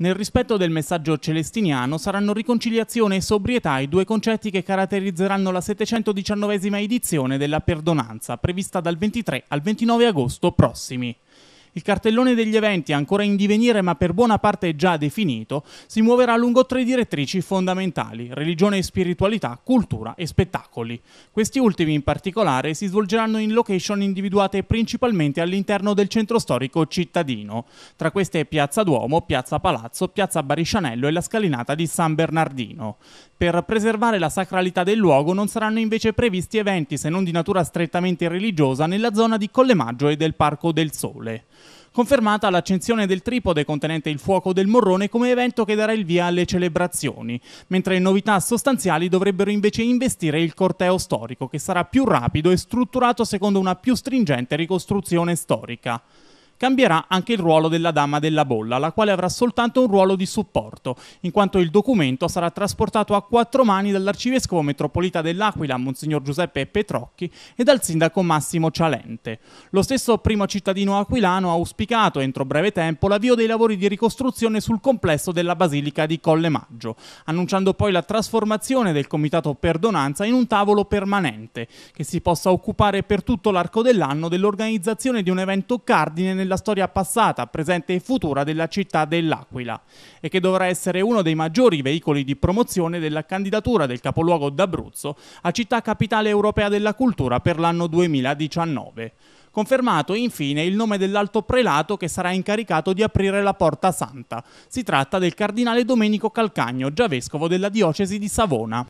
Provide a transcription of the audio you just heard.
Nel rispetto del messaggio celestiniano saranno riconciliazione e sobrietà i due concetti che caratterizzeranno la 719 edizione della perdonanza, prevista dal 23 al 29 agosto prossimi. Il cartellone degli eventi, ancora in divenire ma per buona parte già definito, si muoverà lungo tre direttrici fondamentali, religione e spiritualità, cultura e spettacoli. Questi ultimi in particolare si svolgeranno in location individuate principalmente all'interno del centro storico cittadino. Tra queste Piazza Duomo, Piazza Palazzo, Piazza Bariscianello e la scalinata di San Bernardino. Per preservare la sacralità del luogo non saranno invece previsti eventi se non di natura strettamente religiosa nella zona di Collemaggio e del Parco del Sole confermata l'accensione del tripode contenente il fuoco del morrone come evento che darà il via alle celebrazioni, mentre in novità sostanziali dovrebbero invece investire il corteo storico, che sarà più rapido e strutturato secondo una più stringente ricostruzione storica cambierà anche il ruolo della Dama della Bolla, la quale avrà soltanto un ruolo di supporto, in quanto il documento sarà trasportato a quattro mani dall'arcivescovo metropolita dell'Aquila, Monsignor Giuseppe Petrocchi, e dal sindaco Massimo Cialente. Lo stesso primo cittadino aquilano ha auspicato entro breve tempo l'avvio dei lavori di ricostruzione sul complesso della Basilica di Colle Maggio, annunciando poi la trasformazione del Comitato Perdonanza in un tavolo permanente, che si possa occupare per tutto l'arco dell'anno dell'organizzazione di un evento cardine nel nella storia passata, presente e futura della città dell'Aquila e che dovrà essere uno dei maggiori veicoli di promozione della candidatura del capoluogo d'Abruzzo a città capitale europea della cultura per l'anno 2019. Confermato infine il nome dell'alto prelato che sarà incaricato di aprire la Porta Santa. Si tratta del cardinale Domenico Calcagno, già vescovo della diocesi di Savona.